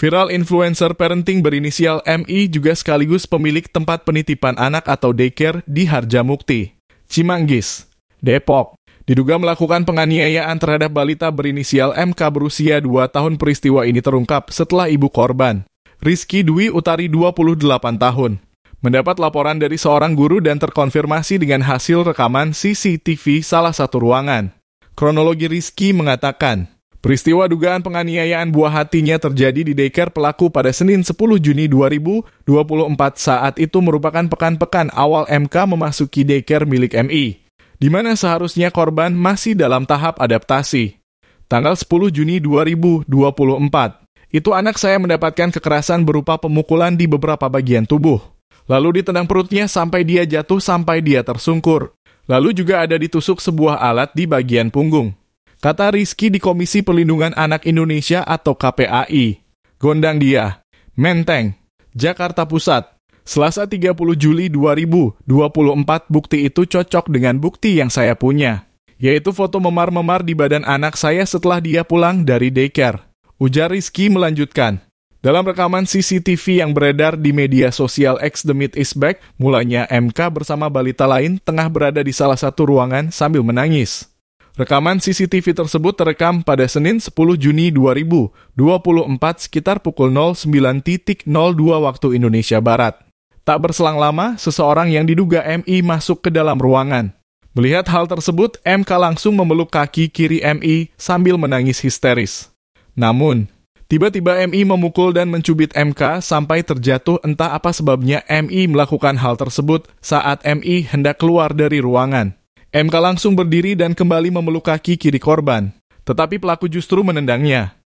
Viral influencer parenting berinisial MI juga sekaligus pemilik tempat penitipan anak atau daycare di Harjamukti, Cimanggis, Depok. Diduga melakukan penganiayaan terhadap balita berinisial MK berusia 2 tahun peristiwa ini terungkap setelah ibu korban. Rizky Dwi Utari 28 tahun. Mendapat laporan dari seorang guru dan terkonfirmasi dengan hasil rekaman CCTV salah satu ruangan. Kronologi Rizky mengatakan, Peristiwa dugaan penganiayaan buah hatinya terjadi di deker pelaku pada Senin 10 Juni 2024 saat itu merupakan pekan-pekan awal MK memasuki deker milik MI, di mana seharusnya korban masih dalam tahap adaptasi. Tanggal 10 Juni 2024, itu anak saya mendapatkan kekerasan berupa pemukulan di beberapa bagian tubuh. Lalu ditendang perutnya sampai dia jatuh sampai dia tersungkur. Lalu juga ada ditusuk sebuah alat di bagian punggung. Kata Rizky di Komisi Perlindungan Anak Indonesia atau KPAI. Gondang dia. Menteng. Jakarta Pusat. Selasa 30 Juli 2024 bukti itu cocok dengan bukti yang saya punya. Yaitu foto memar-memar di badan anak saya setelah dia pulang dari daycare. Ujar Rizky melanjutkan. Dalam rekaman CCTV yang beredar di media sosial X The Meat is Back, mulanya MK bersama balita lain tengah berada di salah satu ruangan sambil menangis. Rekaman CCTV tersebut terekam pada Senin 10 Juni 2024 sekitar pukul 09.02 waktu Indonesia Barat. Tak berselang lama, seseorang yang diduga MI masuk ke dalam ruangan. Melihat hal tersebut, MK langsung memeluk kaki kiri MI sambil menangis histeris. Namun, tiba-tiba MI memukul dan mencubit MK sampai terjatuh entah apa sebabnya MI melakukan hal tersebut saat MI hendak keluar dari ruangan. MK langsung berdiri dan kembali memeluk kaki kiri korban, tetapi pelaku justru menendangnya.